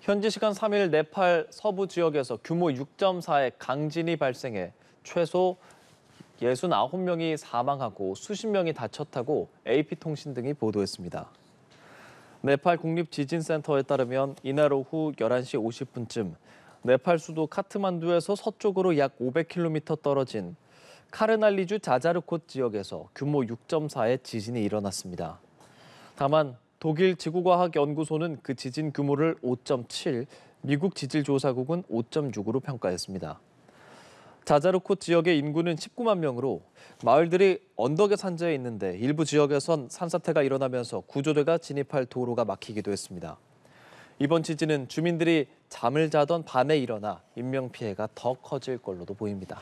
현지 시간 3일 네팔 서부 지역에서 규모 6.4의 강진이 발생해 최소 69명이 사망하고 수십 명이 다쳤다고 AP통신 등이 보도했습니다. 네팔 국립지진센터에 따르면 이날 오후 11시 50분쯤 네팔 수도 카트만두에서 서쪽으로 약 500km 떨어진 카르날리주 자자르콧 지역에서 규모 6.4의 지진이 일어났습니다. 다만 독일 지구과학연구소는 그 지진 규모를 5.7, 미국 지질조사국은 5.6으로 평가했습니다. 자자르코 지역의 인구는 19만 명으로 마을들이 언덕에산재해 있는데 일부 지역에선 산사태가 일어나면서 구조대가 진입할 도로가 막히기도 했습니다. 이번 지진은 주민들이 잠을 자던 밤에 일어나 인명피해가 더 커질 걸로도 보입니다.